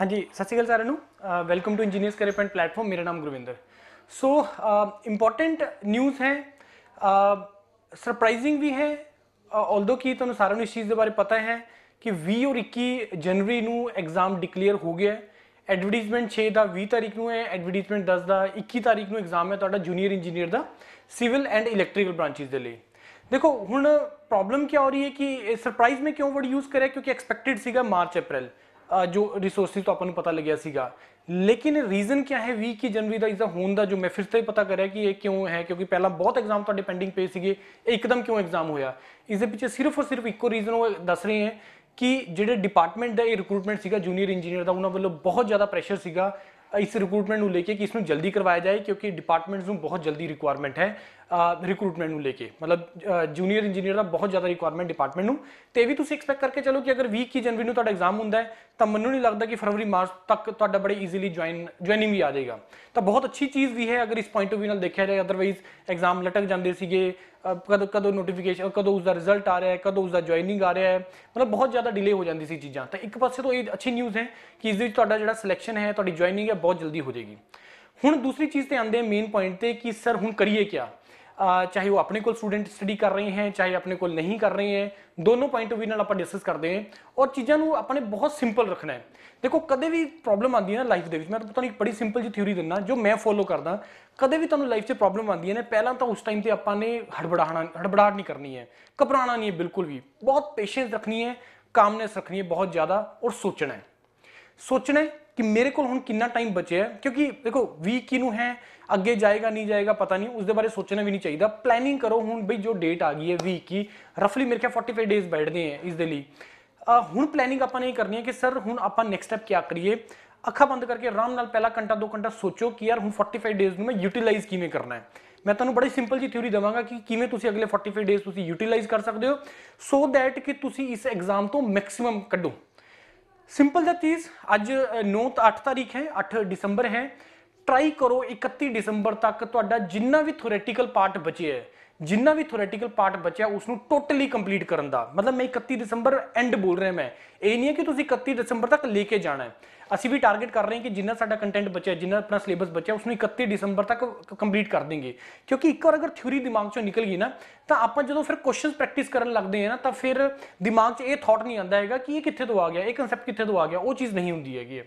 ਹਾਂਜੀ ਸਤਿ ਸ਼੍ਰੀ ਅਕਾਲ ਸਾਰਿਆਂ ਨੂੰ welcome to engineers career and platform ਮੇਰਾ ਨਾਮ ਗੁਰਵਿੰਦਰ ਸੋ ਇੰਪੋਰਟੈਂਟ ਨਿਊਜ਼ ਹੈ ਸਰਪ੍ਰਾਈਜ਼ਿੰਗ ਵੀ ਹੈ ਆਲਦੋ ਕਿ ਤੁਹਾਨੂੰ ਸਾਰਿਆਂ ਨੂੰ ਇਸ ਚੀਜ਼ ਦੇ ਬਾਰੇ ਪਤਾ ਹੈ ਕਿ 20 ਔਰ 21 ਜਨਵਰੀ ਨੂੰ ਐਗਜ਼ਾਮ ਡਿਕਲੇਅਰ ਹੋ ਗਿਆ ਹੈ ਐਡਵਰਟਾਈਜ਼ਮੈਂਟ 6 ਦਾ 20 ਤਾਰੀਖ ਨੂੰ ਹੈ ਐਡਵਰਟਾਈਜ਼ਮੈਂਟ 10 ਦਾ 21 ਤਾਰੀਖ ਨੂੰ ਐਗਜ਼ਾਮ ਹੈ ਤੁਹਾਡਾ ਜੂਨੀਅਰ ਇੰਜੀਨੀਅਰ ਦਾ ਸਿਵਲ ਐਂਡ ਇਲੈਕਟ੍ਰੀਕਲ ਬ੍ਰਾਂਚਿਸ ਦੇ ਲਈ ਦੇਖੋ ਹੁਣ ਪ੍ਰੋਬਲਮ ਕੀ ਹੋ ਰਹੀ ਹੈ ਕਿ ਸਰਪ੍ਰਾਈਜ਼ ਮੈਂ ਕਿਉਂ ਵਰਡ ਯੂਜ਼ ਕਰਿਆ ਕਿਉਂਕਿ ਐਕਸਪੈਕਟਿਡ ਸੀਗਾ ਮਾਰਚ ਅਪ੍ਰੈਲ ਜੋ ਰਿਸੋਰਸਿਸ ਤੋਂ ਆਪਾਂ ਨੂੰ ਪਤਾ ਲੱਗਿਆ ਸੀਗਾ ਲੇਕਿਨ ਰੀਜ਼ਨ ਕੀ ਹੈ ਵੀ ਕਿ ਜਨਵਰੀ ਦਾ ਇਸਦਾ ਹੋਣ ਦਾ ਜੋ ਮੈਂ ਫਿਰ ਤੋਂ ਹੀ ਪਤਾ ਕਰਿਆ ਕਿ ਇਹ ਕਿਉਂ ਹੈ ਕਿਉਂਕਿ ਪਹਿਲਾਂ ਬਹੁਤ ਐਗਜ਼ਾਮ ਤੁਹਾਡੇ ਪੈਂਡਿੰਗ ਪਏ ਸੀਗੇ ਇੱਕਦਮ ਕਿਉਂ ਐਗਜ਼ਾਮ ਹੋਇਆ ਇਸ ਦੇ ਪਿੱਛੇ ਸਿਰਫ ਔਰ ਸਿਰਫ ਇੱਕੋ ਰੀਜ਼ਨ ਉਹ ਦੱਸ ਰਹੇ ਹੈ ਕਿ ਜਿਹੜੇ ਡਿਪਾਰਟਮੈਂਟ ਦਾ ਇਹ ਰਿਕਰੂਟਮੈਂਟ ਸੀਗਾ ਜੂਨੀਅਰ ਇੰਜੀਨੀਅਰ ਦਾ ਉਹਨਾਂ ਵੱਲੋਂ ਬਹੁਤ ਜ਼ਿਆਦਾ ਪ੍ਰੈਸ਼ਰ ਸੀਗਾ ਇਸ ਰਿਕਰੂਟਮੈਂਟ ਨੂੰ ਲੈ ਕੇ ਕਿ ਇਸ ਨੂੰ ਜਲਦੀ ਕਰਵਾਇਆ ਜਾਏ ਕਿਉਂਕਿ ਡਿਪਾਰਟਮੈਂਟਸ ਨੂੰ ਬਹੁਤ ਜਲਦੀ ਰਿਕੁਆਇਰਮੈਂਟ ਹੈ ਰਿਕਰੂਟਮੈਂਟ ਨੂੰ ਲੈ ਕੇ ਮਤਲਬ ਜੂਨੀਅਰ ਇੰਜੀਨੀਅਰ ਦਾ ਬਹੁਤ ਜ਼ਿਆਦਾ ਰਿਕੁਆਇਰਮੈਂਟ ਡਿਪਾਰਟਮੈਂਟ ਨੂੰ ਤੇ ਵੀ ਤੁਸੀਂ ਐਕਸਪੈਕਟ ਕਰਕੇ ਚੱਲੋ ਕਿ ਅਗਰ 20 ਕੀ ਜਨਵਰੀ ਨੂੰ ਤੁਹਾਡਾ ਐਗਜ਼ਾਮ ਹੁੰਦਾ ਹੈ ਤਾਂ ਮੈਨੂੰ ਨਹੀਂ ਲੱਗਦਾ ਕਿ ਫਰਵਰੀ ਮਾਰਚ ਤੱਕ ਤੁਹਾਡਾ ਬੜੇ ਈਜ਼ੀਲੀ ਜੁਆਇਨ ਜੁਆਇਨਿੰਗ ਵੀ ਆ ਜਾਏਗਾ ਤਾਂ ਬਹੁਤ ਅੱਛੀ ਚੀਜ਼ ਵੀ ਹੈ ਅਗਰ ਇਸ ਪੁਆਇੰਟ ਆਫ ਵੀ ਨਾਲ ਦੇਖਿਆ ਜਾਏ ਅਦਰਵਾਈਜ਼ ਐਗਜ਼ਾਮ ਲਟਕ ਜਾਂਦੇ ਸੀਗੇ ਕਦੋਂ ਕਦੋਂ ਨੋਟੀਫਿਕੇਸ਼ਨ ਕਦੋਂ ਉਸ ਦਾ ਰਿਜ਼ਲਟ ਆ ਰਿਹਾ ਹੈ ਕਦੋਂ ਉਸ ਦਾ ਜੁਆਇਨਿੰਗ ਆ ਰਿਹਾ ਹੈ ਮਤਲਬ ਬਹੁਤ ਜ਼ਿਆਦਾ ਡਿਲੇ ਹੋ ਜਾਂਦੀ ਸੀ ਚੀਜ਼ਾਂ ਤਾਂ ਇੱਕ ਪਾਸੇ ਤੋਂ ਇਹ ਅੱਛੀ ਨਿਊਜ਼ ਹੈ ਕਿ ਇਸ ਵਿੱਚ ਤੁਹਾਡਾ ਜਿਹੜਾ ਸਿਲੈਕਸ਼ਨ ਹੈ ਤੁਹਾਡੀ ਜੁਆਇਨਿੰਗ ਹੈ ਬਹੁਤ ਜਲਦੀ ਹੋ ਜਾਏਗੀ ਹੁਣ ਦੂਸਰੀ ਚੀਜ਼ ਤੇ ਆਂਦੇ ਮੇਨ ਪੁਆਇੰਟ ਤੇ ਕਿ ਸਰ ਹੁਣ ਕਰੀਏ ਕੀ ਚਾਹੇ ਉਹ ਆਪਣੇ ਕੋਲ ਸਟੂਡੈਂਟ ਸਟੱਡੀ ਕਰ ਰਹੇ ਹਨ ਚਾਹੇ ਆਪਣੇ ਕੋਲ ਨਹੀਂ ਕਰ ਰਹੇ ਹਨ ਦੋਨੋਂ ਪੁਆਇੰਟ ਆਫ ਵੀ ਨਾਲ ਆਪਾਂ ਡਿਸਕਸ ਕਰਦੇ ਹਾਂ ਔਰ ਚੀਜ਼ਾਂ ਨੂੰ ਆਪਣੇ ਬਹੁਤ ਸਿੰਪਲ ਰੱਖਣਾ ਹੈ ਦੇਖੋ ਕਦੇ ਵੀ ਪ੍ਰੋਬਲਮ ਆਉਂਦੀ ਹੈ ਨਾ ਲਾਈਫ ਦੇ ਵਿੱਚ ਮੈਂ ਤੁਹਾਨੂੰ ਇੱਕ ਬੜੀ ਸਿੰਪਲ ਜੀ ਥਿਊਰੀ ਦਿੰਦਾ ਜੋ ਮੈਂ ਫੋਲੋ ਕਰਦਾ ਕਦੇ ਵੀ ਤੁਹਾਨੂੰ ਲਾਈਫ 'ਚ ਪ੍ਰੋਬਲਮ ਆਉਂਦੀ ਹੈ ਨਾ ਪਹਿਲਾਂ ਤਾਂ ਉਸ ਟਾਈਮ ਤੇ ਆਪਾਂ ਨੇ ਹੜਬੜਾਣਾ ਹੜਬੜਾਟ ਨਹੀਂ ਕਰਨੀ ਹੈ ਘਬਰਾਣਾ ਨਹੀਂ ਹੈ ਬਿਲਕੁਲ ਵੀ ਬਹੁਤ ਪੇਸ਼ੈਂਸ ਰੱਖਣੀ ਹੈ ਕਾਮਨੈਸ ਰੱਖਣੀ ਹੈ ਬਹੁਤ ਜ਼ਿਆਦਾ ਔਰ ਸੋਚਣਾ ਹੈ ਸੋਚਣਾ ਹੈ ਕਿ ਮੇਰੇ ਕੋਲ ਹੁਣ ਕਿੰਨਾ ਟਾਈਮ ਬਚਿਆ ਹੈ ਕਿਉਂਕਿ ਦੇਖੋ ਵੀਕ ਕਿਨੂੰ ਹੈ ਅੱਗੇ ਜਾਏਗਾ ਨਹੀਂ ਜਾਏਗਾ ਪਤਾ ਨਹੀਂ ਉਸ ਦੇ ਬਾਰੇ ਸੋਚਣਾ ਵੀ ਨਹੀਂ ਚਾਹੀਦਾ ਪਲੈਨਿੰਗ ਕਰੋ ਹੁਣ ਬਈ ਜੋ ਡੇਟ ਆ ਗਈ ਹੈ ਵੀਕ ਕੀ ਰਫਲੀ ਮੇਰੇ ਕੋਲ 45 ਡੇਜ਼ ਬੈਠਦੇ ਹੈ ਇਸ ਦੇ ਲਈ ਹੁਣ ਪਲੈਨਿੰਗ ਆਪਾਂ ਨੇ ਕਰਨੀ ਹੈ ਕਿ ਸਰ ਹੁਣ ਆਪਾਂ ਨੈਕਸਟ ਸਟੈਪ ਕੀ ਕਰੀਏ ਅੱਖਾਂ ਬੰਦ ਕਰਕੇ ਆਰਾਮ ਨਾਲ ਪਹਿਲਾ ਘੰਟਾ ਦੋ ਘੰਟਾ ਸੋਚੋ ਕਿ ਯਾਰ ਹੁਣ 45 ਡੇਜ਼ ਨੂੰ ਮੈਂ ਯੂਟਿਲਾਈਜ਼ ਕਿਵੇਂ ਕਰਨਾ ਹੈ ਮੈਂ ਤੁਹਾਨੂੰ ਬੜੀ ਸਿੰਪਲ ਜੀ ਥਿਉਰੀ ਦਵਾਂਗਾ ਕਿ ਕਿਵੇਂ ਤੁਸੀਂ ਅਗਲੇ 45 ਡੇਜ਼ ਤੁਸੀਂ ਯੂਟਿਲਾਈਜ਼ ਕਰ ਸਕਦੇ ਹੋ ਸੋ ਥੈਟ ਕਿ ਤੁਸੀਂ ਇਸ ਐਗਜ਼ਾਮ ਤੋਂ ਮੈਕਸਿਮਮ ਕੱਢੋ ਸਿੰਪਲ ਜਿਹਾ ਚੀਜ਼ ਅੱਜ 9 ਤੋਂ 8 ਤਾਰੀਖ ਹੈ 8 ਦਸੰਬਰ ਹੈ ਟਰਾਈ ਕਰੋ 31 ਦਸੰਬਰ ਤੱਕ ਤੁਹਾਡਾ ਜਿੰਨਾ ਵੀ ਥਿਓਰੀਟੀਕਲ ਪਾਰਟ ਬਚਿਆ ਹੈ ਜਿੰਨਾ ਵੀ ਥਿਓਰੈਟਿਕਲ ਪਾਰਟ ਬਚਿਆ ਉਸ ਨੂੰ ਟੋਟਲੀ ਕੰਪਲੀਟ ਕਰਨ ਦਾ ਮਤਲਬ ਮੈਂ 31 ਦਸੰਬਰ ਐਂਡ ਬੋਲ ਰਿਹਾ ਮੈਂ ਇਹ ਨਹੀਂ ਹੈ ਕਿ ਤੁਸੀਂ 31 ਦਸੰਬਰ ਤੱਕ ਲੈ ਕੇ ਜਾਣਾ ਹੈ ਅਸੀਂ ਵੀ ਟਾਰਗੇਟ ਕਰ ਰਹੇ ਹਾਂ ਕਿ ਜਿੰਨਾ ਸਾਡਾ ਕੰਟੈਂਟ ਬਚਿਆ ਜਿੰਨਾ ਆਪਣਾ ਸਿਲੇਬਸ ਬਚਿਆ ਉਸ ਨੂੰ 31 ਦਸੰਬਰ ਤੱਕ ਕੰਪਲੀਟ ਕਰ ਦੇਂਗੇ ਕਿਉਂਕਿ ਇੱਕ ਵਾਰ ਅਗਰ ਥਿਊਰੀ ਦਿਮਾਗ ਚੋਂ ਨਿਕਲ ਗਈ ਨਾ ਤਾਂ ਆਪਾਂ ਜਦੋਂ ਫਿਰ ਕੁਐਸਚਨਸ ਪ੍ਰੈਕਟਿਸ ਕਰਨ ਲੱਗਦੇ ਹਾਂ ਨਾ ਤਾਂ ਫਿਰ ਦਿਮਾਗ 'ਚ ਇਹ ਥਾਟ ਨਹੀਂ ਆਉਂਦਾ ਹੈਗਾ ਕਿ ਇਹ ਕਿੱਥੇ ਤੋਂ ਆ ਗਿਆ ਇਹ ਕਨਸੈਪਟ ਕਿੱਥੇ ਤੋਂ ਆ ਗਿਆ ਉਹ ਚੀਜ਼ ਨਹੀਂ ਹੁੰਦੀ ਹੈਗੀ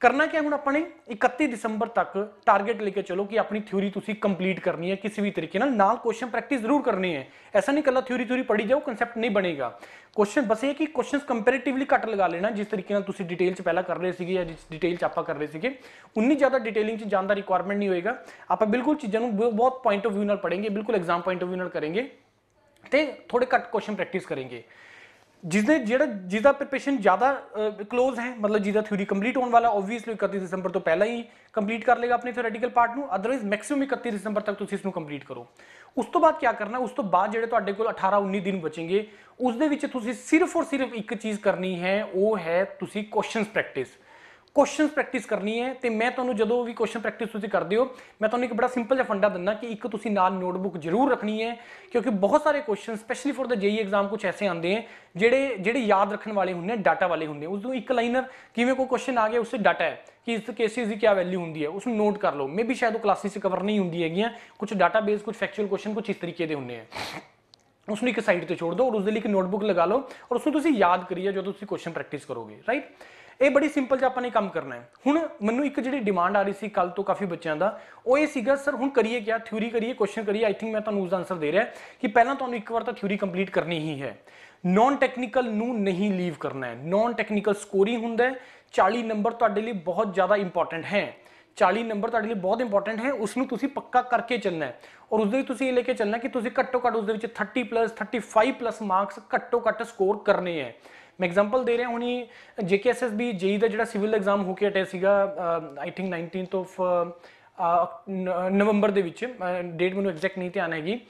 ਕਰਨਾ ਕੀ ਹੁਣ ਆਪਾਂ ਨੇ 31 ਦਸੰਬਰ ਤੱਕ ਟਾਰਗੇਟ ਲੈ ਕੇ ਚਲੋ ਕਿ ਆਪਣੀ ਥਿਊਰੀ ਤੁਸੀਂ ਕੰਪਲੀਟ ਕਰਨੀ ਹੈ ਕਿਸੇ ਵੀ ਤਰੀਕੇ ਨਾਲ ਨਾਲ ਕੁਐਸਚਨ ਪ੍ਰੈਕਟਿਸ ਜ਼ਰੂਰ ਕਰਨੀ ਹੈ ਐਸਾ ਨਹੀਂ ਕੱਲਾ ਥਿਊਰੀ ਥਿਊਰੀ ਪੜੀ ਜਾਓ ਕਨਸੈਪਟ ਨਹੀਂ ਬਣੇਗਾ ਕੁਐਸਚਨ ਬਸ ਇਹ ਕਿ ਕੁਐਸਚਨਸ ਕੰਪੈਰੀਟਿਵਲੀ ਘੱਟ ਲਗਾ ਲੈਣਾ ਜਿਸ ਤਰੀਕੇ ਨਾਲ ਤੁਸੀਂ ਡਿਟੇਲ ਚ ਪਹਿਲਾਂ ਕਰ ਰਹੇ ਸੀਗੇ ਜਾਂ ਜਿਸ ਡਿਟੇਲ ਚ ਆਪਾਂ ਕਰ ਰਹੇ ਸੀਗੇ ਉਨੀ ਜ਼ਿਆਦਾ ਡਿਟੇਲਿੰਗ ਚ ਜਾਣ ਦਾ ਰਿਕੁਆਇਰਮੈਂਟ ਨਹੀਂ ਹੋਏਗਾ ਆਪਾਂ ਬਿਲਕੁਲ ਚੀਜ਼ਾਂ ਨੂੰ ਬਹੁਤ ਪੁਆਇੰਟ ਆਫ View ਨਾਲ ਪੜਾਂਗੇ ਬਿਲਕੁਲ ਐਗਜ਼ਾਮ ਪੁਆਇੰਟ ਆਫ View ਨਾਲ ਕਰਾਂਗੇ ਤੇ ਥੋੜੇ ਘੱਟ ਕੁਐਸਚਨ ਪ੍ਰੈਕਟਿਸ ਕਰਾਂਗੇ ਜਿਸਨੇ ਜਿਹੜਾ ਜਿਹਦਾ ਪ੍ਰੀਪਰੇਸ਼ਨ ਜ਼ਿਆਦਾ ক্লোਜ਼ ਹੈ ਮਤਲਬ ਜਿਹਦਾ ਥਿਊਰੀ ਕੰਪਲੀਟ ਹੋਣ ਵਾਲਾ ਆਬਵੀਅਸਲੀ 31 ਦਸੰਬਰ ਤੋਂ ਪਹਿਲਾਂ ਹੀ ਕੰਪਲੀਟ ਕਰ ਲੇਗਾ ਆਪਣੇ ਥਿਓਰੈਟੀਕਲ ਪਾਰਟ ਨੂੰ ਅਦਰਵਾਇਜ਼ ਮੈਕਸਿਮਮ 31 ਦਸੰਬਰ ਤੱਕ ਤੁਸੀਂ ਇਸ ਨੂੰ ਕੰਪਲੀਟ ਕਰੋ ਉਸ ਤੋਂ ਬਾਅਦ ਕੀ ਕਰਨਾ ਉਸ ਤੋਂ ਬਾਅਦ ਜਿਹੜੇ ਤੁਹਾਡੇ ਕੋਲ 18 19 ਦਿਨ ਬਚेंगे ਉਸ ਦੇ ਵਿੱਚ ਤੁਸੀਂ ਸਿਰਫ ਔਰ ਸਿਰਫ ਇੱਕ ਚੀਜ਼ ਕਰਨੀ ਹੈ ਉਹ ਹੈ ਤੁਸੀਂ ਕੁਐਸਚਨਸ ਪ੍ਰੈਕਟਿਸ ਕੁਐਸਚਨਸ ਪ੍ਰੈਕਟਿਸ ਕਰਨੀ ਹੈ ਤੇ ਮੈਂ ਤੁਹਾਨੂੰ ਜਦੋਂ ਵੀ ਕੁਐਸਚਨ ਪ੍ਰੈਕਟਿਸ ਤੁਸੀਂ ਕਰਦੇ ਹੋ ਮੈਂ ਤੁਹਾਨੂੰ ਇੱਕ ਬੜਾ ਸਿੰਪਲ ਜਿਹਾ ਫੰਡਾ ਦਿੰਦਾ ਕਿ ਇੱਕ ਤੁਸੀਂ ਨਾਲ ਨੋਟਬੁੱਕ ਜ਼ਰੂਰ ਰੱਖਣੀ ਹੈ ਕਿਉਂਕਿ ਬਹੁਤ ਸਾਰੇ question specially for the JE exam ਕੁਝ ਐਸੇ ਆਉਂਦੇ ਹਨ ਜਿਹੜੇ ਜਿਹੜੇ ਯਾਦ ਰੱਖਣ ਵਾਲੇ ਹੁੰਦੇ ਨੇ ਡਾਟਾ ਵਾਲੇ ਹੁੰਦੇ ਉਸ ਨੂੰ ਇੱਕ ਲਾਈਨਰ ਕਿਵੇਂ ਕੋਈ ਕੁਐਸਚਨ ਆ ਗਿਆ ਉਸੇ ਡਾਟਾ ਹੈ ਕਿ ਇਸ ਕੇਸਿਸ ਦੀ ਕੀ ਵੈਲਿਊ ਹੁੰਦੀ ਹੈ ਉਸ ਨੂੰ ਨੋਟ ਕਰ ਲਓ ਮੇਬੀ ਸ਼ਾਇਦ ਉਹ ਕਲਾਸਿਸ ਕਵਰ ਨਹੀਂ ਹੁੰਦੀ ਹੈਗੀਆਂ ਕੁਝ ਡਾਟਾ ਬੇਸ ਕੁਝ ਫੈਕਚੁਅਲ ਕੁਐਸਚਨ ਕੁਝ ਇਸ ਤਰੀਕੇ ਦੇ ਹੁੰਦੇ ਆ ਉਸ ਨੂੰ ਇੱਕ ਸਾਈਡ ਤੇ ਛੋੜ ਦਿਓ ਔਰ ਉਸ ਦੇ ਲਈ ਇੱਕ ਨੋਟਬੁੱਕ ਲਗਾ ਲਓ ਔਰ ਉਸ ਨੂੰ ਤੁਸੀਂ ਯਾਦ ਕਰੀਏ ਜਦੋਂ ਤੁਸੀਂ ਕੁਐਸਚਨ ਪ੍ਰੈਕਟਿਸ ਕਰੋਗੇ ਰਾਈਟ ਇਹ ਬੜੀ ਸਿੰਪਲ ਜਿਹਾ ਆਪਾਂ ਨੇ ਕੰਮ ਕਰਨਾ ਹੈ ਹੁਣ ਮੈਨੂੰ ਇੱਕ ਜਿਹੜੀ ਡਿਮਾਂਡ ਆ ਰਹੀ ਸੀ ਕੱਲ ਤੋਂ ਕਾਫੀ ਬੱਚਿਆਂ ਦਾ ਉਹ ਇਹ ਸੀਗਾ ਸਰ ਹੁਣ ਕਰੀਏ ਕੀ ਥਿਊਰੀ ਕਰੀਏ ਕੁਐਸਚਨ ਕਰੀਏ ਆਈ ਥਿੰਕ ਮੈਂ ਤੁਹਾਨੂੰ ਉਸ ਦਾ ਆਨਸਰ ਦੇ ਰਿਹਾ ਕਿ ਪਹਿਲਾਂ ਤੁਹਾਨੂੰ ਇੱਕ ਵਾਰ ਤਾਂ ਥਿਊਰੀ ਕੰਪਲੀਟ ਕਰਨੀ ਹੀ ਹੈ ਨਾਨ ਟੈਕਨੀਕਲ ਨੂੰ ਨਹੀਂ ਲੀਵ ਕਰਨਾ ਹੈ ਨਾਨ ਟੈਕਨੀਕਲ ਸਕੋਰਿੰਗ ਹੁੰਦਾ ਹੈ 40 ਨੰਬਰ ਤੁਹਾਡੇ ਲਈ ਬਹੁਤ ਜ਼ਿਆਦਾ ਇੰਪੋਰਟੈਂਟ ਹੈ 40 ਨੰਬਰ ਤੁਹਾਡੇ ਲਈ ਬਹੁਤ ਇੰਪੋਰਟੈਂਟ ਹੈ ਉਸ ਨੂੰ ਤੁਸੀਂ ਪੱਕਾ ਕਰਕੇ ਚੱਲਣਾ ਹੈ ਔਰ ਉਸ ਦੇ ਵਿੱਚ ਤੁਸੀਂ ਇਹ ਲੈ ਕੇ ਚੱਲਣਾ ਕਿ ਤੁਸੀਂ ਘੱਟੋ ਘੱਟ ਉਸ ਦੇ ਵਿੱਚ 30 ਪਲੱਸ 35 ਪਲੱਸ ਮਾਰਕਸ ਘੱਟੋ ਘੱਟ ਸਕੋਰ ਕਰਨੇ ਹੈ ਮੈਂ ਐਗਜ਼ਾਮਪਲ ਦੇ ਰਿਹਾ ਹੁਣੀ ਐਸ ਵੀ ਜੇਈ ਦਾ ਜਿਹੜਾ ਸਿਵਲ ਐਗਜ਼ਾਮ ਹੋ ਕੇ ਅਟੇ ਸੀਗਾ ਆਈ ਥਿੰਕ 19th ਆਫ ਨਵੰਬਰ ਦੇ ਵਿੱਚ ਡੇਟ ਮੈਨੂੰ ਐਗਜ਼ੈਕਟ ਨਹੀਂ ਧਿਆਨ ਹੈਗੀ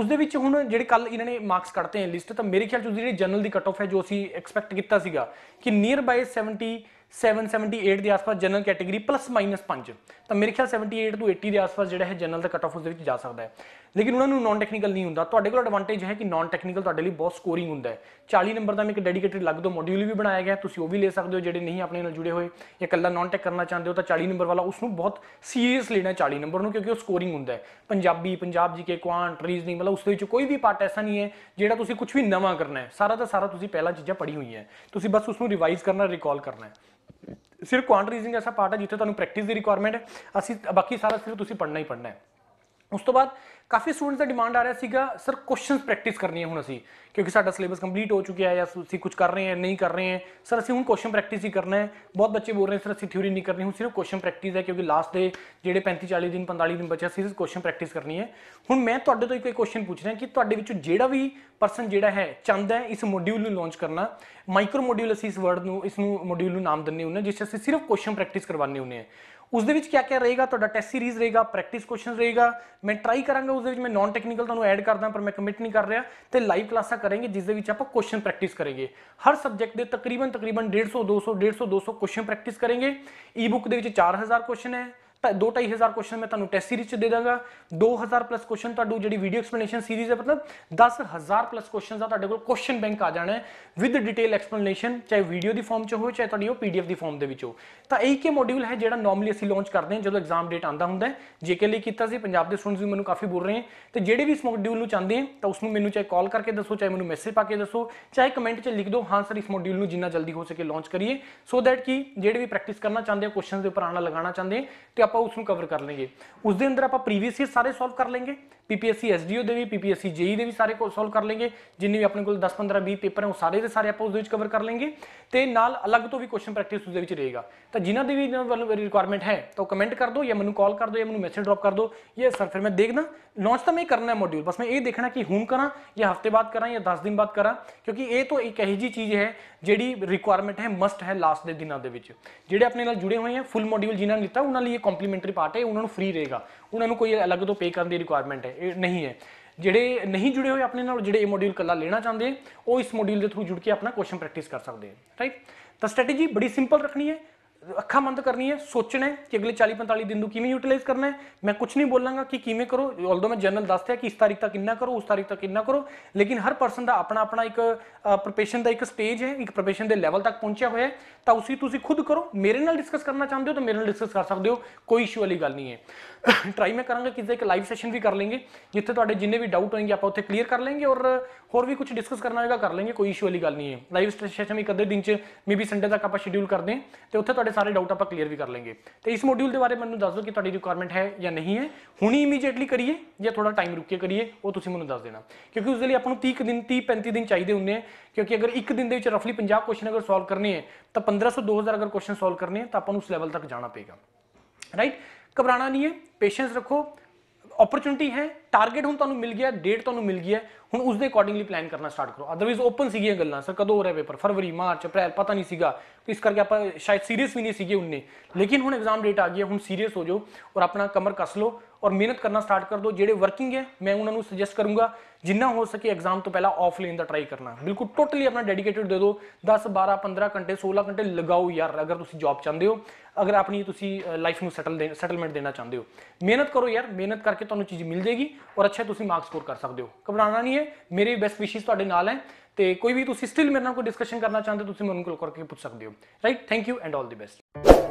ਉਸ ਦੇ ਵਿੱਚ ਹੁਣ ਜਿਹੜੇ ਕੱਲ ਇਹਨਾਂ ਨੇ ਮਾਰਕਸ ਕੱਢਤੇ ਹਨ ਲਿਸਟ ਤਾਂ ਮੇਰੇ ਖਿਆਲ ਚ ਜਿਹੜੀ ਜਨਰਲ ਦੀ ਕੱਟ ਆਫ ਹੈ ਜੋ ਅਸੀਂ ਐਕਸਪੈਕਟ ਕੀਤਾ ਸੀਗਾ ਕਿ ਨੀਅਰ ਬਾਈ 70 778 ਦੇ ਆਸ-ਪਾਸ ਜਨਰਲ ਕੈਟਾਗਰੀ ਪਲੱਸ ਮਾਈਨਸ 5 ਤਾਂ ਮੇਰੇ ਖਿਆਲ 78 ਤੋਂ 80 ਦੇ ਆਸ-ਪਾਸ ਜਿਹੜਾ ਹੈ ਜਨਰਲ ਦਾ ਕਟ ਆਫ ਉਸ ਦੇ ਵਿੱਚ ਜਾ ਸਕਦਾ ਹੈ ਲੇਕਿਨ ਉਹਨਾਂ ਨੂੰ ਨਾਨ ਟੈਕਨੀਕਲ ਨਹੀਂ ਹੁੰਦਾ ਤੁਹਾਡੇ ਕੋਲ ਐਡਵਾਂਟੇਜ ਹੈ ਕਿ ਨਾਨ ਟੈਕਨੀਕਲ ਤੁਹਾਡੇ ਲਈ ਬਹੁਤ ਸਕੋਰਿੰਗ ਹੁੰਦਾ ਹੈ 40 ਨੰਬਰ ਦਾ ਮੈਂ ਇੱਕ ਡੈਡੀਕੇਟਿਡ ਲੱਗ ਦੋ ਮੋਡਿਊਲ ਵੀ ਬਣਾਇਆ ਗਿਆ ਤੁਸੀਂ ਉਹ ਵੀ ਲੈ ਸਕਦੇ ਹੋ ਜਿਹੜੇ ਨਹੀਂ ਆਪਣੇ ਨਾਲ ਜੁੜੇ ਹੋਏ ਜਾਂ ਇਕੱਲਾ ਨਾਨ ਟੈਕ ਕਰਨਾ ਚਾਹੁੰਦੇ ਹੋ ਤਾਂ 40 ਨੰਬਰ ਵਾਲਾ ਉਸ ਨੂੰ ਬਹੁਤ ਸੀਰੀਅਸ ਲੈਣਾ 40 ਨੰਬਰ ਨੂੰ ਕਿਉਂਕਿ ਉਹ ਸਕੋਰਿੰਗ ਹੁੰਦਾ ਹੈ Punjabi Punjab GK quant reasoning ਮਤਲਬ ਉਸ ਦੇ ਵਿੱਚ ਕੋਈ ਵੀ ਪਾਰਟ ਐਸਾ ਨਹੀਂ ਹੈ ਜਿਹੜਾ ਤੁਸੀਂ ਕੁਝ ਵੀ ਨਵਾਂ ਕਰਨਾ ਹੈ ਸਾਰਾ ਦਾ ਸਾਰਾ ਤੁਸੀਂ ਪਹਿਲਾਂ ਚੀਜ਼ਾਂ ਪੜ੍ਹੀ ਹੋਈਆਂ ਤੁਸੀਂ ਬਸ ਉਸ ਨੂੰ ਰਿਵਾਈਜ਼ ਕਰਨਾ ਰਿਕਾਲ ਕਰਨਾ ਹੈ ਸਿਰ ਕੁਆਂਟ ਰੀਜ਼ਨਿੰਗ ਐਸਾ ਪਾਰਟ ਹੈ ਜਿੱਥੇ ਤੁਹਾਨੂੰ ਪ੍ਰੈਕਟਿਸ ਦੀ ਰਿਕੁਆਇਰਮੈਂਟ ਹੈ ਅਸੀਂ ਬਾਕੀ ਸਾਰਾ ਸਿਰ ਤੁਸੀਂ ਪੜ੍ਹਨਾ ਹੀ ਪੜ੍ਹਨਾ ਹੈ ਉਸ ਤੋਂ ਬਾਅਦ ਕਾਫੀ ਸਟੂਡੈਂਟਸ ਦਾ ਡਿਮਾਂਡ ਆ ਰਿਹਾ ਸੀਗਾ ਸਰ ਕੁਐਸਚਨਸ ਪ੍ਰੈਕਟਿਸ ਕਰਨੀ ਹੈ ਹੁਣ ਅਸੀਂ ਕਿਉਂਕਿ ਸਾਡਾ ਸਿਲੇਬਸ ਕੰਪਲੀਟ ਹੋ ਚੁੱਕਿਆ ਹੈ ਜਾਂ ਅਸੀਂ ਕੁਝ ਕਰ ਰਹੇ ਹਾਂ ਨਹੀਂ ਕਰ ਰਹੇ ਹਾਂ ਸਰ ਅਸੀਂ ਹੁਣ ਕੁਐਸਚਨ ਪ੍ਰੈਕਟਿਸ ਹੀ ਕਰਨਾ ਹੈ ਬਹੁਤ ਬੱਚੇ ਬੋਲ ਰਹੇ ਸਰ ਅਸੀਂ ਥਿਊਰੀ ਨਹੀਂ ਕਰਨੀ ਹੁਣ ਸਿਰਫ ਕੁਐਸਚਨ ਪ੍ਰੈਕਟਿਸ ਹੈ ਕਿਉਂਕਿ ਲਾਸਟ ਦੇ ਜਿਹੜੇ 35 40 ਦਿਨ 45 ਦਿਨ ਬਚਿਆ ਸਿਰਫ ਕੁਐਸਚਨ ਪ੍ਰੈਕਟਿਸ ਕਰਨੀ ਹੈ ਹੁਣ ਮੈਂ ਤੁਹਾਡੇ ਤੋਂ ਇੱਕ ਕੁਐਸਚਨ ਪੁੱਛ ਰਿਹਾ ਕਿ ਤੁਹਾਡੇ ਵਿੱਚੋਂ ਜਿਹੜਾ ਵੀ ਪਰਸਨ ਜਿਹੜਾ ਹੈ ਚਾਹੁੰਦਾ ਹੈ ਇਸ ਮੋਡਿਊਲ ਨੂੰ ਲਾਂਚ ਕਰਨਾ ਮਾਈਕਰੋ ਮੋਡਿਊਲ ਅਸੀਂ ਇਸ ਵਰਡ ਨੂੰ ਇਸ ਨੂੰ ਮੋਡਿਊਲ ਨੂੰ ਨਾਮ ਦਿੰਨੇ ਹੁੰਨੇ ਜਿਸ ਅਸੀਂ ਸਿਰਫ ਕੁਐਸਚਨ ਪ੍ਰੈਕਟਿਸ ਕਰਵਾਉਣੇ ਹੁੰਨੇ ਉਸ ਦੇ ਵਿੱਚ ਕੀ ਕੀ ਰਹੇਗਾ ਤੁਹਾਡਾ ਟੈਸਟ ਸੀਰੀਜ਼ ਰਹੇਗਾ ਪ੍ਰੈਕਟਿਸ ਕੁਐਸਚਨਸ ਰਹੇਗਾ ਮੈਂ ਟਰਾਈ ਕਰਾਂਗਾ ਉਸ ਦੇ ਵਿੱਚ ਮੈਂ ਨਾਨ ਟੈਕਨੀਕਲ ਤੁਹਾਨੂੰ ਐਡ ਕਰਦਾ ਪਰ ਮੈਂ ਕਮਿਟ ਨਹੀਂ ਕਰ ਰਿਹਾ ਤੇ ਲਾਈਵ ਕਲਾਸਾਂ ਕਰਾਂਗੇ ਜਿਸ ਦੇ ਵਿੱਚ ਆਪਾਂ ਕੁਐਸਚਨ ਪ੍ਰੈਕਟਿਸ ਕਰਾਂਗੇ ਹਰ ਸਬਜੈਕਟ ਦੇ ਤਕਰੀਬਨ ਤਕਰੀਬਨ 150 200 150 200 ਕੁਐਸਚਨ ਪ੍ਰੈਕਟਿਸ ਕਰਾਂਗੇ ਈ-ਬੁੱਕ ਦੇ ਵਿੱਚ 4000 ਕੁਐਸਚਨ ਹੈ 2 2500 ਕੁਐਸਚਨ ਮੈਂ ਤੁਹਾਨੂੰ ਟੈਸਟ ਸੀਰੀਜ਼ ਚ ਦੇ ਦਾਂਗਾ 2000 ਪਲੱਸ ਕੁਐਸਚਨ ਤੁਹਾਡੂ ਜਿਹੜੀ ਵੀਡੀਓ ਐਕਸਪਲੇਨੇਸ਼ਨ ਸੀਰੀਜ਼ ਹੈ ਮਤਲਬ 10000 ਪਲੱਸ ਕੁਐਸਚਨ ਦਾ ਤੁਹਾਡੇ ਕੋਲ ਕੁਐਸਚਨ ਬੈਂਕ ਆ ਜਾਣਾ ਹੈ ਵਿਦ ਡਿਟੇਲ ਐਕਸਪਲੇਨੇਸ਼ਨ ਚਾਹੇ ਵੀਡੀਓ ਦੀ ਫਾਰਮ ਚ ਹੋਵੇ ਚਾਹੇ ਤੁਹਾਡੀ ਉਹ ਪੀਡੀਐਫ ਦੀ ਫਾਰਮ ਦੇ ਵਿੱਚ ਹੋ ਤਾਂ ਇਹ ਕੀ ਮੋਡਿਊਲ ਹੈ ਜਿਹੜਾ ਨਾਰਮਲੀ ਅਸੀਂ ਲਾਂਚ ਕਰਦੇ ਹਾਂ ਜਦੋਂ ਐਗਜ਼ਾਮ ਡੇਟ ਆਉਂਦਾ ਹੁੰਦਾ ਹੈ ਜੇਕੇ ਲਈ ਕੀਤਾ ਸੀ ਪੰਜਾਬ ਦੇ ਸਟੂਡੈਂਟਸ ਵੀ ਮੈਨੂੰ ਕਾਫੀ ਬੋਲ ਰਹੇ ਹਨ ਤੇ ਜਿਹੜੇ ਵੀ ਇਸ ਮੋਡਿਊਲ ਨੂੰ ਚਾਹੁੰਦੇ ਹਨ ਤਾਂ ਉਸ ਨੂੰ ਮੈਨੂੰ ਚਾਹੇ ਕਾਲ ਕਰਕੇ ਦੱਸੋ ਚਾਹੇ ਮੈਨੂੰ ਮੈਸੇਜ ਪਾ ਕੇ ਦੱਸੋ ਚਾਹੇ ਕਮੈਂਟ 'ਚ ਲਿਖ ਦਿਓ ਹਾਂ ਸਰ ਇਸ ਮੋਡਿਊਲ ਨੂੰ ਜਿੰਨਾ ਜਲਦੀ ਹੋ ਸਕੇ ਲਾਂਚ ਕਰੀਏ ਸੋ ਦੈਟ ਕਿ ਜਿਹੜੇ ਵੀ ਪ੍ਰੈਕਟਿਸ ਕਰਨਾ ਚਾਹੁੰਦੇ ਹੋ ਕੁਐਸਚਨਸ ਦੇ ਉੱਪਰ ਆਣਾ ਲਗਾਉਣਾ ਚਾਹੁੰਦੇ ਤੇ ਆਪਾਂ ਉਸ ਨੂੰ ਕਵਰ ਕਰ ਲਾਂਗੇ ਉਸ ਦੇ ਅੰਦਰ ਆਪਾਂ ਪ੍ਰੀਵੀਅਸ ਹੀ ਸਾਰੇ ਸੋਲਵ ਕਰ ਲਾਂਗੇ ਪੀਪੀਐਸਸੀ ਐਸਡੀਓ ਦੇ ਵੀ ਪੀਪੀਐਸਸੀ ਜੇਈ e ਦੇ ਵੀ ਸਾਰੇ ਕੋ ਸੋਲਵ ਕਰ ਲਾਂਗੇ ਜਿੰਨੇ ਵੀ ਆਪਣੇ ਕੋਲ 10 15 20 ਪੇਪਰ ਹੈ ਉਹ ਸਾਰੇ ਦੇ ਸਾਰੇ ਆਪਾਂ ਉਸ ਦੇ ਵਿੱਚ ਕਵਰ ਕਰ ਲਾਂਗੇ ਤੇ ਨਾਲ ਅਲੱਗ ਤੋਂ ਵੀ ਕੁਐਸਚਨ ਪ੍ਰੈਕਟਿਸ ਉਸ ਦੇ ਵਿੱਚ ਰਹੇਗਾ ਤਾਂ ਜਿਨ੍ਹਾਂ ਦੇ ਵੀ ਵੱਲੋਂ ਰਿਕੁਆਇਰਮੈਂਟ ਹੈ ਤਾਂ ਕਮੈਂਟ ਕਰ ਦਿਓ ਜਾਂ ਮੈਨੂੰ ਕਾਲ ਕਰ ਦਿਓ ਜਾਂ ਮੈਨੂੰ ਮੈਸੇਜ ਡ੍ਰੌਪ ਕਰ ਦਿਓ ਇਹ ਸਰ ਫਿਰ ਮੈਂ ਦੇਖਦਾ ਲਾਂਚ ਤਾਂ ਮੈਂ ਕਰਨਾ ਹੈ ਮੋਡਿਊਲ ਬਸ ਮੈਂ ਇਹ ਦੇਖਣਾ ਕਿ ਹੁਣ ਕਰਾਂ ਜਾਂ ਹਫਤੇ ਬਾਅਦ ਕਰਾਂ ਜਾਂ 10 ਦਿਨ ਬਾਅਦ ਕਰਾਂ ਕਿਉਂਕਿ ਇਹ ਤਾਂ ਇੱਕ ਇਹੋ ਜੀ ਚੀਜ਼ ਹੈ ਜਿਹੜੀ ਰਿਕੁਆਇਰਮੈਂਟ ਹੈ ਮਸਟ ਹੈ ਲਾਸਟ ਦੇ ਦਿਨਾਂ ਦੇ ਵਿੱਚ ਜਿਹੜੇ ਆਪਣੇ ਨਾਲ ਜੁੜੇ ਹੋਏ ਆ ਫੁੱਲ ਮੋਡਿਊਲ ਜਿਨ੍ਹਾਂ ਨੇ ਲਿੱਤਾ ਉਹਨਾਂ ਲਈ ਇਹ ਕੰਪਲੀਮੈਂਟਰੀ ਪਾਰਟ ਹੈ ਉਹਨਾਂ ਨੂੰ ਫ੍ਰੀ ਰਹੇਗਾ ਉਹਨਾਂ ਨੂੰ ਕੋਈ ਅਲੱਗ ਤੋਂ ਪੇ ਕਰਨ ਦੀ ਰਿਕੁਆਇਰਮੈਂਟ ਹੈ ਇਹ ਨਹੀਂ ਹੈ ਜਿਹੜੇ ਨਹੀਂ ਜੁੜੇ ਹੋਏ ਆਪਣੇ ਨਾਲ ਜਿਹੜੇ ਇਹ ਮੋਡਿਊਲ ਕੱਲਾ ਲੈਣਾ ਚਾਹੁੰਦੇ ਉਹ ਇਸ ਮੋਡਿਊਲ ਦੇ ਥਰੂ ਜੁੜ ਕੇ ਆਪਣਾ ਕੁਐਸਚਨ ਪ੍ਰੈਕਟਿਸ ਕਰ ਸਕਦੇ ਆ ਰਾਈਟ ਤਾਂ ਸਟ੍ਰੈਟੇਜੀ ਬੜੀ ਸਿੰਪਲ ਰੱਖਣੀ ਹੈ ਅੱਖਾਂ ਬੰਦ ਕਰਨੀਆਂ ਸੋਚਣਾ ਹੈ ਕਿ ਅਗਲੇ 40 45 ਦਿਨ ਨੂੰ ਕਿਵੇਂ ਯੂਟਿਲਾਈਜ਼ ਕਰਨਾ ਹੈ ਮੈਂ ਕੁਝ ਨਹੀਂ ਬੋਲਾਂਗਾ ਕਿ ਕਿਵੇਂ ਕਰੋ ਆਲਦੋ ਮੈਂ ਜਨਰਲ ਦੱਸਦਾ ਕਿ ਇਸ ਤਾਰੀਖ ਤੱਕ ਇੰਨਾ ਕਰੋ ਉਸ ਤਾਰੀਖ ਤੱਕ ਇੰਨਾ ਕਰੋ ਲੇਕਿਨ ਹਰ ਪਰਸਨ ਦਾ ਆਪਣਾ ਆਪਣਾ ਇੱਕ ਪ੍ਰੋਫੈਸ਼ਨ ਦਾ ਇੱਕ ਸਟੇਜ ਹੈ ਇੱਕ ਪ੍ਰੋਫੈਸ਼ਨ ਦੇ ਲੈਵਲ ਤੱਕ ਪਹੁੰਚਿਆ ਹੋਇਆ ਹੈ ਤਾਂ ਉਸੇ ਤੁਸੀਂ ਖੁਦ ਕਰੋ ਮੇਰੇ ਨਾਲ ਡਿਸਕਸ ਕਰਨਾ ਚਾਹੁੰਦੇ ਹੋ ਤਾਂ ਮੇਰੇ ਨਾਲ ਡਿਸਕਸ ਕਰ ਸਕਦੇ ਹੋ ਕੋਈ ਇਸ਼ੂ ਵਾਲੀ ਗੱਲ ਨਹੀਂ ਹੈ ਟਰਾਈ ਮੈਂ ਕਰਾਂਗਾ ਕਿਸੇ ਇੱਕ ਲਾਈਵ ਸੈਸ਼ਨ ਵੀ ਕਰ ਲਾਂਗੇ ਜਿੱਥੇ ਤੁਹਾਡੇ ਜਿੰਨੇ ਵੀ ਡਾਊਟ ਹੋਣਗੇ ਆਪਾਂ ਉੱਥੇ ਕਲੀਅਰ ਕਰ ਲਾਂਗੇ ਔਰ ਹੋਰ ਵੀ ਕੁਝ ਡਿਸਕਸ ਕਰਨਾ ਹੋਏਗਾ ਕਰ ਲਾਂਗੇ ਕੋਈ ਇਸ਼ੂ ਵਾਲੀ ਗੱਲ ਨਹੀਂ ਹੈ ਲਾਈਵ ਸੈਸ਼ਨ ਵੀ ਕਦੇ ਦਿਨ ਚ ਮੇਬੀ ਸੰਡੇ ਤੱਕ ਆਪਾਂ ਸ਼ਡਿਊਲ ਕਰਦੇ ਹਾਂ ਤੇ ਉੱਥੇ ਤੁਹਾਡੇ ਸਾਰੇ ਡਾਊਟ ਆਪਾਂ ਕਲੀਅਰ ਵੀ ਕਰ ਲਾਂਗੇ ਤੇ ਇਸ ਮੋਡਿਊਲ ਦੇ ਬਾਰੇ ਮੈਨੂੰ ਦੱਸ ਦਿਓ ਕਿ ਤੁਹਾਡੀ ਰਿਕੁਆਇਰਮੈਂਟ ਹੈ ਜਾਂ ਨਹੀਂ ਹੈ ਹੁਣੀ ਇਮੀਡੀਏਟਲੀ ਕਰੀਏ ਜਾਂ ਥੋੜਾ ਟਾਈਮ ਰੁਕ ਕੇ ਕਰੀਏ ਉਹ ਤੁਸੀਂ ਮੈਨੂੰ ਦੱਸ ਦੇਣਾ ਕਿਉਂਕਿ ਉਸ ਦੇ ਲਈ ਆਪਾਂ ਨੂੰ 30 ਦਿਨ 30 35 ਦਿਨ ਚਾਹੀਦੇ ਹੁੰਦੇ ਆ ਕਿਉਂਕਿ ਅਗਰ ਇੱਕ ਦਿਨ ਦੇ ਵਿੱਚ ਰਫਲੀ 50 ਕੁਐਸਚਨ ਅਗਰ ਸੋਲਵ ਕਰਨੇ ਹੈ ਤਾਂ 1500 2000 ਅਗਰ ਕੁਐਸਚਨ ਸੋਲਵ ਕਰਨੇ ਹੈ ਤਾਂ ਆਪਾਂ ਨੂੰ ਉਸ ਲੈਵਲ ਤੱਕ ਜਾਣਾ ਪਏਗਾ ਰਾਈਟ ਘਬਰਾਣਾ ਨਹੀਂ ਹੈ ਪੇਸ਼ੈਂਸ ਰੱਖੋ अपॉर्चुनिटी ਹੈ ਟਾਰਗੇਟ ਹੁਣ ਤੁਹਾਨੂੰ ਮਿਲ ਗਿਆ ਡੇਟ ਤੁਹਾਨੂੰ ਮਿਲ ਗਈ ਹੈ ਹੁਣ ਉਸ ਦੇ ਅਕੋਰਡਿੰਗਲੀ ਪਲਾਨ ਕਰਨਾ ਸਟਾਰਟ ਕਰੋ ਅਦਰਵਾਈਜ਼ ਓਪਨ ਸੀਗੀਆਂ ਗੱਲਾਂ ਸਰ ਕਦੋਂ ਹੋ ਰਿਹਾ ਪੇਪਰ ਫਰਵਰੀ ਮਾਰਚ ਅਪ੍ਰੈਲ ਪਤਾ ਨਹੀਂ ਸੀਗਾ ਇਸ ਕਰਕੇ ਆਪਾਂ ਸ਼ਾਇਦ ਸੀਰੀਅਸ ਵੀ ਨਹੀਂ ਸੀਗੇ ਉਹਨੇ ਲੇਕਿਨ ਹੁਣ ਐਗਜ਼ਾਮ ਡੇਟ ਆ ਗਈ ਹੈ ਹੁਣ ਸੀਰੀਅਸ ਹੋ ਜਾਓ ਔਰ ਆਪਣਾ ਕਮਰ ਕੱਸ ਲਓ ਔਰ ਮਿਹਨਤ ਕਰਨਾ ਸਟਾਰਟ ਕਰ ਦਿਓ ਜਿਹੜੇ ਵਰਕਿੰਗ ਹੈ ਮੈਂ ਉਹਨਾਂ ਨੂੰ ਸੁਜੈਸਟ ਕਰੂੰਗਾ ਜਿੰਨਾ ਹੋ ਸਕੇ ਐਗਜ਼ਾਮ ਤੋਂ ਪਹਿਲਾਂ ਆਫਲਾਈਨ ਦਾ ਟਰਾਈ ਕਰਨਾ ਬਿਲਕੁਲ ਟੋਟਲੀ ਆਪਣਾ ਡੈਡੀਕੇਟਡ ਦੇ ਦਿਓ 10 12 15 ਘੰਟੇ 16 ਘੰਟੇ ਲਗਾਓ ਯਾਰ ਅਗਰ ਤੁਸੀਂ ਜੌਬ ਚਾਹੁੰਦੇ ਹੋ ਅਗਰ ਆਪਣੀ ਤੁਸੀਂ ਲਾਈਫ ਨੂੰ ਸੈਟਲ ਸੈਟਲਮੈਂਟ ਦੇਣਾ ਚਾਹੁੰਦੇ ਹੋ ਮਿਹਨਤ ਕਰੋ ਯਾਰ ਮਿਹਨਤ ਕਰਕੇ ਤੁਹਾਨੂੰ ਚੀਜ਼ ਮਿਲ ਜੇਗੀ ਔਰ ਅੱਛਾ ਤੁਸੀਂ ਮਾਰਕਸ ਸਕੋਰ ਕਰ ਸਕਦੇ ਹੋ ਘਬਰਾਣਾ ਨਹੀਂ ਹੈ ਮੇਰੇ ਬੈਸਟ ਵਿਸ਼ੇਸ ਤੁਹਾਡੇ ਨਾਲ ਹੈ ਤੇ ਕੋਈ ਵੀ ਤੁਸੀਂ ਸਟਿਲ ਮੇਰੇ ਨਾਲ ਕੋਈ ਡਿਸਕਸ਼ਨ ਕਰਨਾ ਚਾਹੁੰਦੇ ਤੁਸੀਂ ਮੈਨੂੰ ਕਾਲ ਕਰਕੇ ਪੁੱਛ ਸਕਦੇ ਹੋ right thank you and all the best